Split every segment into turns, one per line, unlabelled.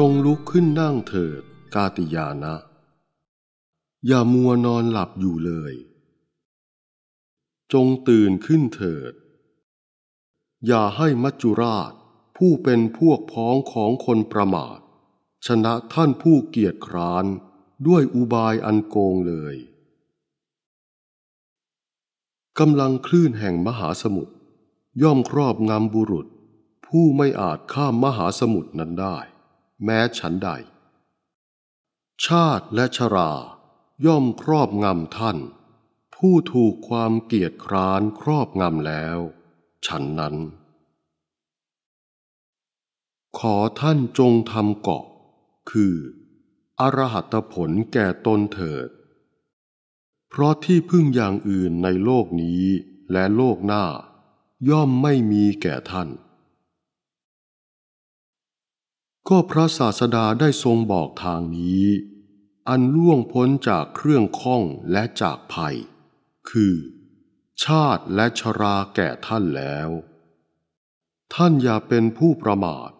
จงลุกขึ้นนั่งเถิดกาติยานะ อย่ามัวนอนหลับอยู่เลย จงตื่นขึ้นเถิด อย่าให้มัจจุราชผู้เป็นพวกพ้องของคนประมาท ชนะท่านผู้เกียจคร้านด้วยอุบายอันโกงเลย กำลังคลื่นแห่งมหาสมุทรย่อมครอบงำบุรุษ ผู้ไม่อาจข้ามมหาสมุทรนั้นได้แม้ฉันใด ชาติและชรา ย่อมครอบงำท่าน ผู้ถูกความเกียดคร้านครอบงำแล้ว ฉันนั้น ขอท่านจงทำเกาะ คือ อรหัตผลแก่ตนเถิด เพราะที่พึ่งอย่างอื่นในโลกนี้และโลกหน้า ย่อมไม่มีแก่ท่านก็พระศาสดาได้ทรงบอกทางนี้ อันล่วงพ้นจากเครื่องข้องและจากภัย คือ ชาติและชราแก่ท่านแล้ว ท่านอย่าเป็นผู้ประมาท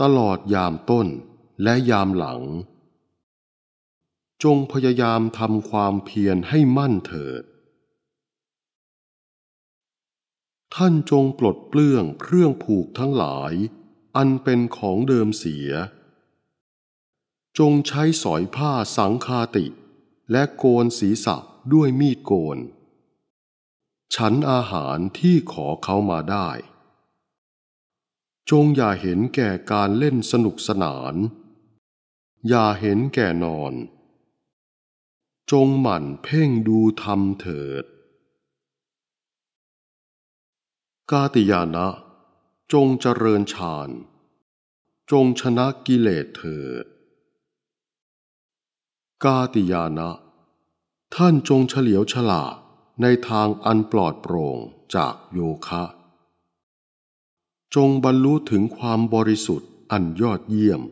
ตลอดยามต้นและยามหลัง จงพยายามทำความเพียรให้มั่นเถิด ท่านจงปลดเปลื้องเครื่องผูกทั้งหลายอันเป็นของเดิมเสีย จงใช้สอยผ้าสังคาติและโกนศีรษะด้วยมีดโกน ฉันอาหารที่ขอเขามาได้ จงอย่าเห็นแก่การเล่นสนุกสนาน อย่าเห็นแก่นอน จงหมั่นเพ่งดูธรรมเถิด กาติยานะจงเจริญฌาน จงชนะกิเลสเถิดกาติยานะ ท่านจงเฉลียวฉลาดในทางอันปลอดโปร่งจากโยคะ จงบรรลุถึงความบริสุทธิ์อันยอดเยี่ยม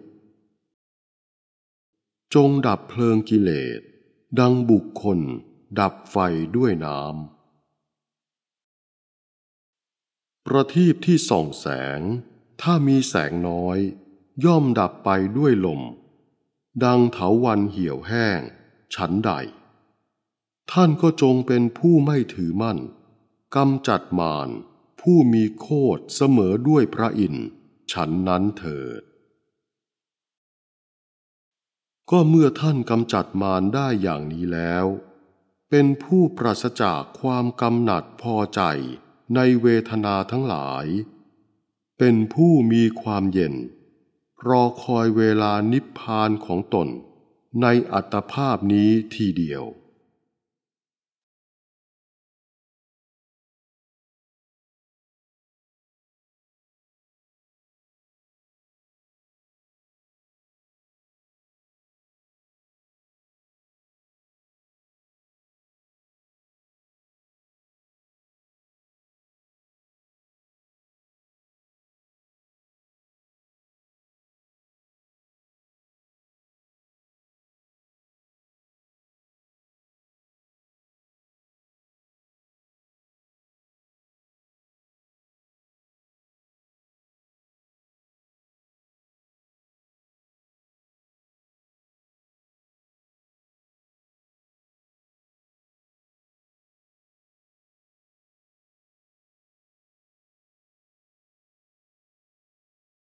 จงดับเพลิงกิเลสดังบุคคล ดับไฟด้วยน้ำประทีปที่ส่องแสง ถ้ามีแสงน้อย ย่อมดับไปด้วยลม ดังเถาวันเหี่ยวแห้ง ฉันใด ท่านก็จงเป็นผู้ไม่ถือมั่นกำจัดมารผู้มีโคตเสมอด้วยพระอินทร์ฉันนั้นเถิด ก็เมื่อท่านกำจัดมารได้อย่างนี้แล้ว เป็นผู้ปราศจากความกำหนัดพอใจในเวทนาทั้งหลาย เป็นผู้มีความเย็นรอคอยเวลานิพพานของตน ในอัตภาพนี้ทีเดียว